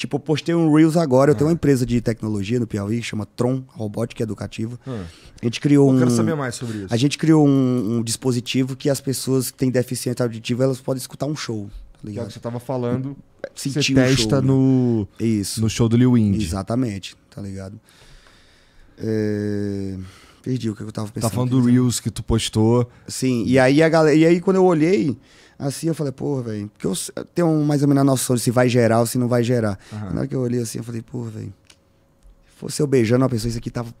Tipo, eu postei um Reels agora. Eu tenho uma ah. empresa de tecnologia no Piauí que chama Tron Robótica Educativa. Ah. A gente criou eu um. quero saber mais sobre isso. A gente criou um, um dispositivo que as pessoas que têm deficiência auditiva elas podem escutar um show. Tá Que ligado? que você tava falando. Sentir você testa show, né? no, Isso. no show do Lil Indy. Exatamente, tá ligado? É, Perdi o que eu tava tá pensando. Tá falando do Reels que tu postou. Sim, e aí a galera. E aí quando eu olhei, assim, eu falei, porra, velho. Porque eu tenho mais ou menos a noção de se vai gerar ou se não vai gerar. Uhum. Na hora que eu olhei assim, eu falei, porra, velho. Se fosse eu beijando uma pessoa, isso aqui tava.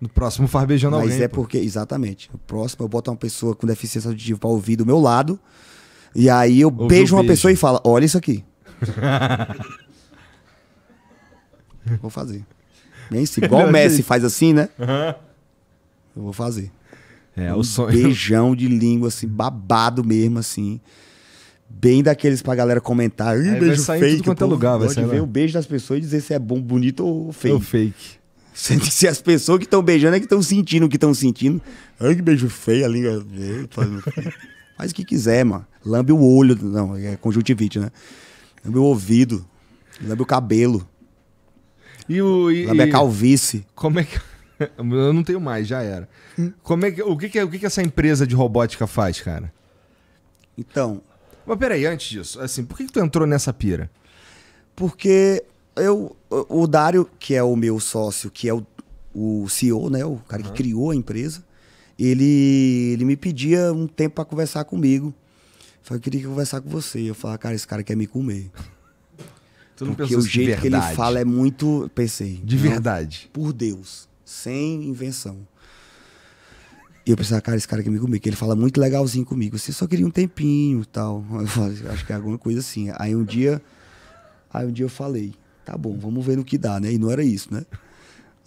No próximo faz beijando Mas alguém. Mas é pô. porque, exatamente. O próximo eu boto uma pessoa com deficiência auditiva pra ouvir do meu lado. E aí eu beijo uma beijo. pessoa e falo, olha isso aqui. Vou fazer. Nem se igual o Messi faz assim, né? Uhum. Eu vou fazer. É, um o sonho. Beijão de língua, assim, babado mesmo, assim. Bem daqueles pra galera comentar. Ih, beijo vai sair fake. Tudo é lugar, vai sair. ver o beijo das pessoas e dizer se é bom, bonito ou fake. Ou fake. Sendo que se as pessoas que estão beijando é que estão sentindo o que estão sentindo. Ai, que beijo feio, a língua. Tá Faz o que quiser, mano. Lambe o olho. Não, é conjuntivite, né? Lambe o ouvido. Lambe o cabelo. E o. E, lambe a calvície. Como é que. Eu não tenho mais, já era. Como é que, o que, que, é, o que, que essa empresa de robótica faz, cara? Então. Mas peraí, antes disso, assim, por que, que tu entrou nessa pira? Porque eu, o Dário, que é o meu sócio, que é o, o CEO, né? O cara uhum. que criou a empresa, ele, ele me pedia um tempo para conversar comigo. Falei, eu queria conversar com você. Eu falava, cara, esse cara quer me comer. Tu não Porque o jeito que ele fala é muito. Pensei. De verdade. Não, por Deus sem invenção. E eu pensava, cara, esse cara quer me comer, que ele fala muito legalzinho comigo. Você assim, só queria um tempinho tal. acho que é alguma coisa assim. Aí um dia, aí um dia eu falei, tá bom, vamos ver no que dá, né? E não era isso, né?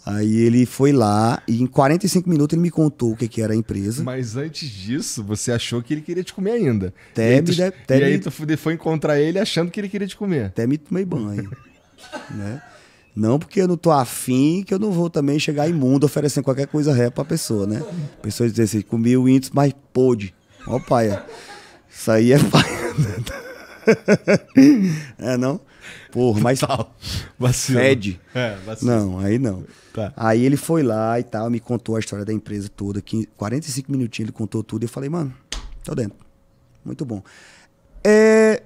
Aí ele foi lá e em 45 minutos ele me contou o que, que era a empresa. Mas antes disso, você achou que ele queria te comer ainda. Até e aí, tu, de, até e aí tu foi encontrar ele achando que ele queria te comer. Até me tomei banho. né? Não porque eu não tô afim, que eu não vou também chegar imundo oferecendo qualquer coisa ré pra pessoa, né? Pessoas dizem assim, comi o índice, mas pôde. Ó, paia. É. Isso aí é paia. é, não? Porra, mas. Tal. Vacilo. Fede. É, vacilo. Não, aí não. Tá. Aí ele foi lá e tal, me contou a história da empresa toda. 45 minutinhos ele contou tudo e eu falei, mano, tô dentro. Muito bom. É.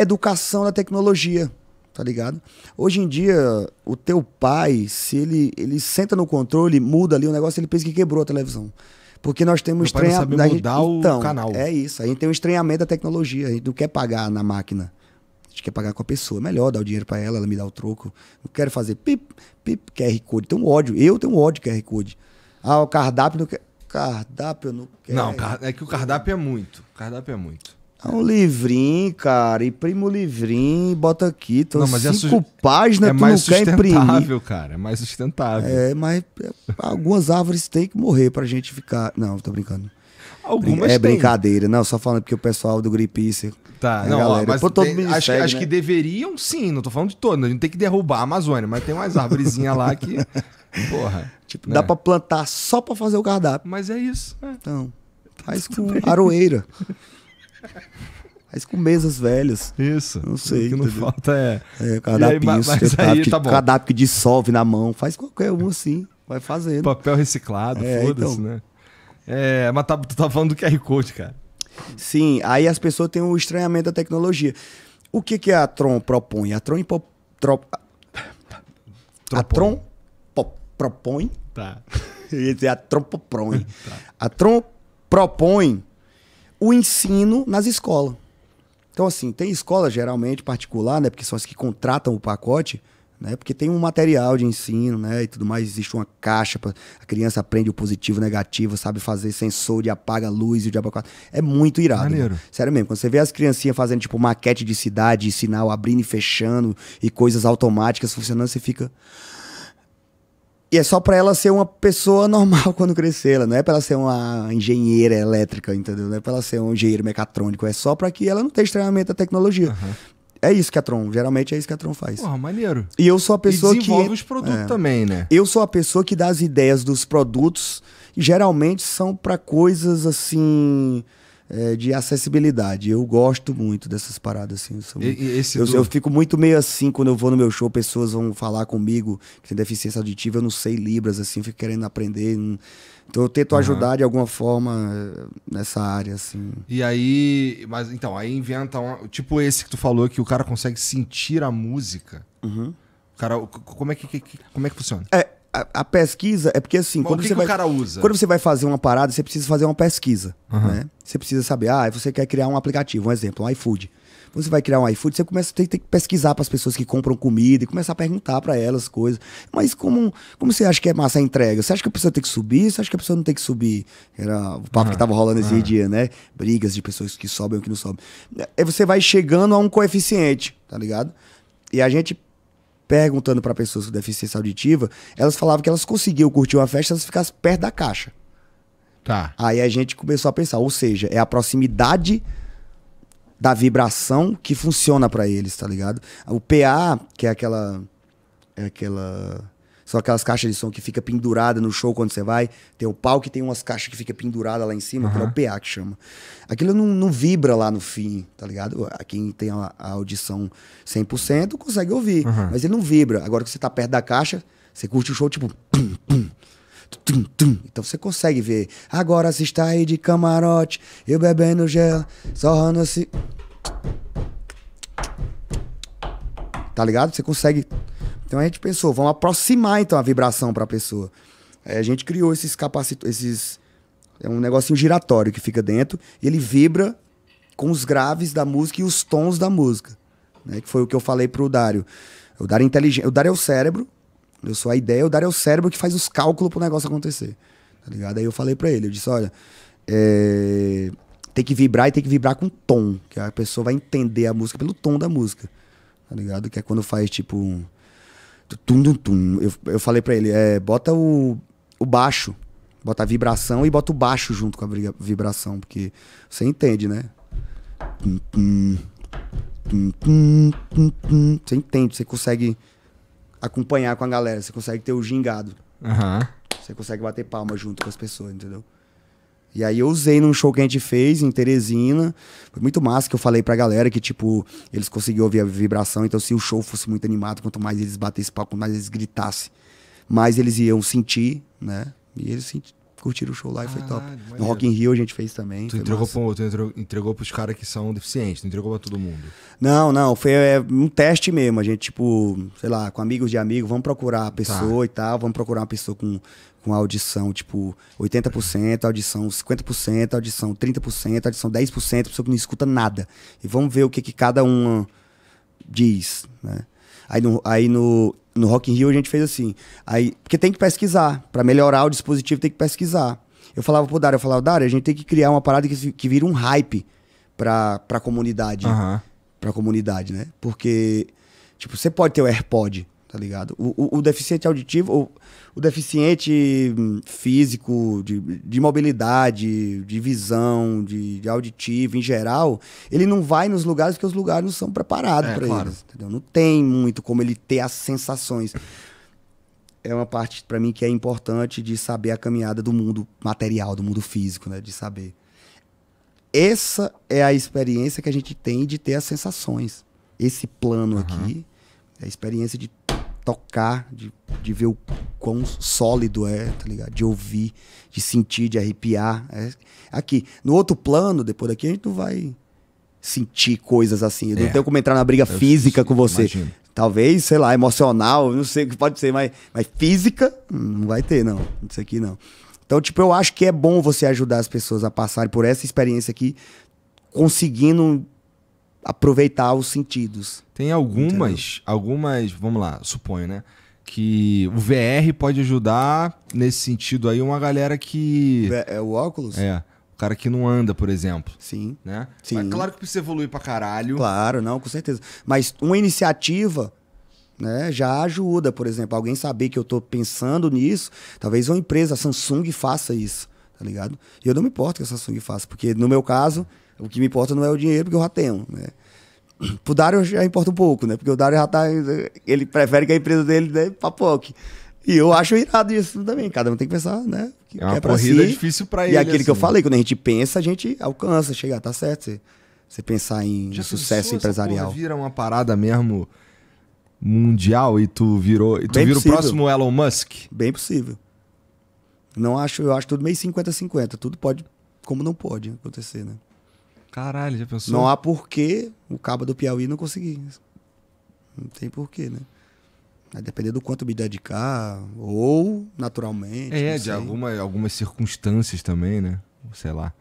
Educação da tecnologia tá ligado? Hoje em dia, o teu pai, se ele, ele senta no controle, muda ali o negócio, ele pensa que quebrou a televisão. Porque nós temos estranhamento. então, o canal. É isso. A gente tem um estranhamento da tecnologia. A gente não quer pagar na máquina. A gente quer pagar com a pessoa. É melhor dar o dinheiro para ela, ela me dá o troco. Não quero fazer pip, pip, QR Code. Tem um ódio. Eu tenho um ódio QR Code. Ah, o cardápio não quer. Cardápio não Não, é que o cardápio é muito. O cardápio é muito. É um livrinho, cara, imprima o livrinho, bota aqui, então não, mas é cinco é páginas é tu não quer imprimir. É mais sustentável, cara, é mais sustentável. É, mas algumas árvores têm que morrer pra gente ficar... Não, tô brincando. Algumas É tem. brincadeira, não, só falando porque o pessoal do Greenpeace... Tá, é, não, galera, ó, mas Pô, tem, acho, segue, que, né? acho que deveriam sim, não tô falando de todo a gente tem que derrubar a Amazônia, mas tem umas árvorezinhas lá que... Porra. Tipo, né? dá pra plantar só pra fazer o cardápio. Mas é isso. É. Então, tá faz com aroeira. Mas com mesas velhas. Isso. Não sei. O que não falta é. É, cadáver tá cadápio que dissolve na mão. Faz qualquer um assim. Vai fazendo. Papel reciclado, é, foda-se, então... né? É, mas tá, tu tá falando do QR Code, cara. Sim, aí as pessoas têm o um estranhamento da tecnologia. O que, que a Tron propõe? A Tron, impo... Tro... a Tron po... propõe. Tá. a Tron propõe. Tá. A Tron propõe o ensino nas escolas. Então, assim, tem escola geralmente particular, né? Porque são as que contratam o pacote, né? Porque tem um material de ensino, né? E tudo mais, existe uma caixa para a criança aprende o positivo, o negativo, sabe fazer sensor de apaga luz e o diabo É muito irado. Né? Sério mesmo, quando você vê as criancinhas fazendo tipo maquete de cidade, sinal abrindo e fechando e coisas automáticas funcionando, você fica e é só para ela ser uma pessoa normal quando crescer, ela não é para ela ser uma engenheira elétrica, entendeu? Não é para ela ser um engenheiro mecatrônico, é só para que ela não tenha estranhamento da tecnologia. Uhum. É isso que a Tron, geralmente é isso que a Tron faz. Porra, maneiro. E eu sou a pessoa e desenvolve que. os é, produtos é, também, né? Eu sou a pessoa que dá as ideias dos produtos, e geralmente são para coisas assim é, de acessibilidade. Eu gosto muito dessas paradas, assim. Eu, eu, do... eu, fico muito meio assim quando eu vou no meu show, pessoas vão falar comigo que tem deficiência auditiva, eu não sei Libras, assim, fico querendo aprender. Não... Hum. Então eu tento uhum. ajudar de alguma forma eh, nessa área, assim. E aí. Mas então, aí inventa um. Tipo esse que tu falou, que o cara consegue sentir a música. Uhum. O cara, como é que, que como é que funciona? É, a, a, pesquisa é porque assim, Bom, quando você vai, quando você vai fazer uma parada, você precisa fazer uma pesquisa, uhum. né? Você precisa saber, ah, você quer criar um aplicativo, um exemplo, um iFood. você vai criar um iFood, você começa a ter, ter que pesquisar para as pessoas que compram comida e começar a perguntar para elas coisas. Mas como, como você acha que é massa a entrega? Você acha que a pessoa tem que subir? Você acha que a pessoa não tem que subir? Era o papo que tava rolando esse uhum. dia, né? Brigas de pessoas que sobem ou que não sobem. Aí você vai chegando a um coeficiente, tá ligado? E a gente perguntando para pessoas com deficiência auditiva, elas falavam que elas conseguiam curtir uma festa se elas ficassem perto da caixa. Tá. Aí a gente começou a pensar, ou seja, é a proximidade da vibração que funciona para eles, tá ligado? O PA, que é aquela é aquela são aquelas caixas de som que fica pendurada no show quando você vai. Tem o palco que tem umas caixas que fica pendurada lá em cima, uhum. que é o PA que chama. Aquilo não, não vibra lá no fim, tá ligado? Quem tem a, a audição 100% consegue ouvir, uhum. mas ele não vibra. Agora que você tá perto da caixa, você curte o show tipo... Pum, pum. Tum, tum. Então você consegue ver. Agora se está aí de camarote, eu bebendo gel, sorrando assim. Tá ligado? Você consegue então a gente pensou, vamos aproximar então a vibração para a pessoa. Aí é, a gente criou esses capacitores, esses é um negocinho giratório que fica dentro e ele vibra com os graves da música e os tons da música, né? Que foi o que eu falei pro Dário. O Dário é inteligente, o Dário é o cérebro. Eu sou a ideia, o Dário é o cérebro que faz os cálculos pro negócio acontecer. Tá ligado? Aí eu falei para ele, eu disse, olha, é... tem que vibrar e tem que vibrar com tom, que a pessoa vai entender a música pelo tom da música. Tá ligado? Que é quando faz tipo um Tum, tum, tum. Eu, eu falei para ele, é, bota o, o baixo. Bota a vibração e bota o baixo junto com a vibração, porque você entende, né? Tum, tum, tum, tum, Você entende, você consegue acompanhar com a galera, você consegue ter o gingado. Uhum. Você consegue bater palma junto com as pessoas, entendeu? E aí eu usei num show que a gente fez em Teresina. Foi muito massa que eu falei pra galera que, tipo, eles conseguiam ouvir a vibração. Então, se o show fosse muito animado, quanto mais eles batessem palco, quanto mais eles gritassem, mais eles iam sentir, né? E eles sentiram curtiram o show lá e foi top. Maneiro. No Rock in Rio a gente fez também. Tu, entregou, para os entregou, caras que são deficientes, tu entregou para todo mundo. Não, não, foi é, um teste mesmo. A gente, tipo, sei lá, com amigos de amigos, vamos procurar a tá. pessoa tá. e tal, vamos procurar uma pessoa com, com audição, tipo, 80%, audição 50%, audição 30%, audição 10%, pessoa que não escuta nada. E vamos ver o que, que cada um diz, né? Aí no, aí no, no Rock in Rio a gente fez assim. Aí, porque tem que pesquisar. para melhorar o dispositivo tem que pesquisar. Eu falava pro Dário, eu falava, Dário, a gente tem que criar uma parada que, que vira um hype pra, pra comunidade. Uhum. Pra comunidade, né? Porque, tipo, você pode ter o AirPod, tá ligado? O, o, o deficiente auditivo, o, o, deficiente hum, físico, de, de mobilidade, de visão, de, de, auditivo em geral, ele não vai nos lugares porque os lugares não são preparados é, para claro. eles. Entendeu? Não tem muito como ele ter as sensações. É uma parte para mim que é importante de saber a caminhada do mundo material, do mundo físico, né? De saber. Essa é a experiência que a gente tem de ter as sensações. Esse plano uhum. aqui é a experiência de tocar, de, de ver o quão sólido é, tá ligado? De ouvir, de sentir, de arrepiar. É aqui. No outro plano, depois daqui, a gente não vai sentir coisas assim. Eu é. não tenho como entrar na briga eu física com você. Imagino. Talvez, sei lá, emocional, não sei o que pode ser, mas, mas física hum, não vai ter, não. Isso aqui não. Então, tipo, eu acho que é bom você ajudar as pessoas a passarem por essa experiência aqui, conseguindo aproveitar os sentidos. Tem algumas, entendeu? algumas, vamos lá, suponho, né? Que o VR pode ajudar nesse sentido aí uma galera que. É o óculos? É. O cara que não anda, por exemplo. Sim. Né? Sim. Mas claro que precisa evoluir pra caralho. Claro, não, com certeza. Mas uma iniciativa né, já ajuda, por exemplo, alguém saber que eu tô pensando nisso, talvez uma empresa, a Samsung, faça isso, tá ligado? E eu não me importo que a Samsung faça, porque no meu caso, o que me importa não é o dinheiro, porque eu já tenho, né? Pro Dário já importa um pouco, né? Porque o Dário já tá. Ele prefere que a empresa dele dê papoque. E eu acho irado isso também. Cada um tem que pensar, né? Que é uma corrida si. difícil para ele. E aquilo assim. que eu assim. falei, quando a gente pensa, a gente alcança, chegar, tá certo. Você, você pensar em já sucesso empresarial. Você vira uma parada mesmo mundial e tu virou. E tu vira o próximo Elon Musk? Bem possível. Não acho, eu acho tudo meio 50-50. Tudo pode, como não pode acontecer, né? Caralho, já pensou? Não há porquê o cabo do Piauí não conseguir. Não tem porquê, né? Vai depender do quanto me dedicar, ou naturalmente. É, de alguma, algumas circunstâncias também, né? Sei lá.